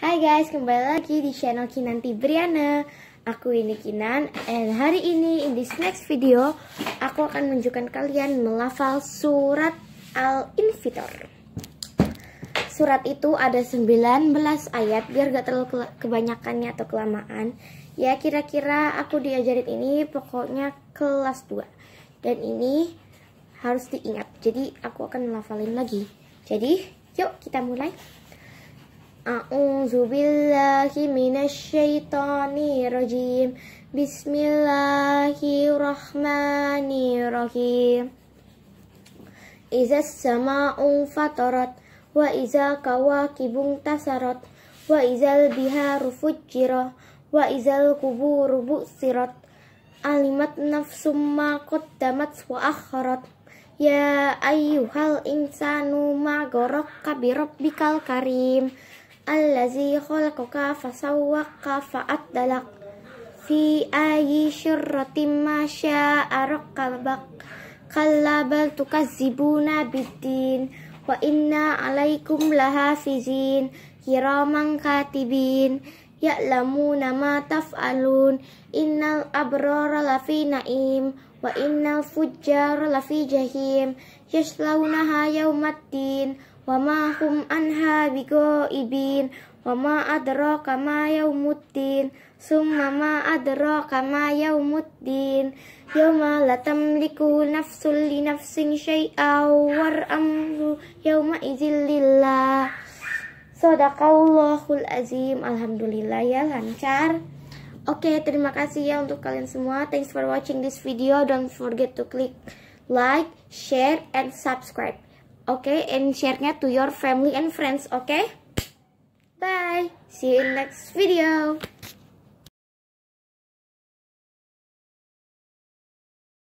Hai guys, kembali lagi di channel Kinanti Briana Aku ini Kinan And hari ini, in this next video Aku akan menunjukkan kalian melafal surat al invitor Surat itu ada 19 ayat Biar gak terlalu kebanyakannya atau kelamaan Ya kira-kira aku diajarin ini pokoknya kelas 2 Dan ini harus diingat Jadi aku akan melafalin lagi Jadi yuk kita mulai A'udzu billahi minasyaitonir rajim. Bismillahirrahmanirrahim. Iza sama'u fatarat wa iza kawakibung tasarat wa izal biharu fujjirat wa izal kuburu bu'sirat alimat nafsum ma qaddamat wa akharat ya ayyuhal insanu ma gorok kabirok bikal karim الذي خلقك فسوق فأطلق في أي شرة ما شاء ركبك كلا بل تكذبون بالدين وإنا عليكم لحافظين كراما كاتبين ya'lamuna ma taf'alun innal abrara lafi na'im wa innal fujjara lafi jahim yaslaunaha yaumaddin wa ma hum anha bigoibin wa ma adraka ma yaumuddin summa ma adraka ma yaumuddin yauma la tamliku nafsul li nafsin syai'aw war amru yauma idzin Sodakallahul azim. Alhamdulillah ya lancar. Oke, okay, terima kasih ya untuk kalian semua. Thanks for watching this video. Don't forget to click like, share, and subscribe. Oke, okay? and share-nya to your family and friends, oke? Okay? Bye. See you in next video.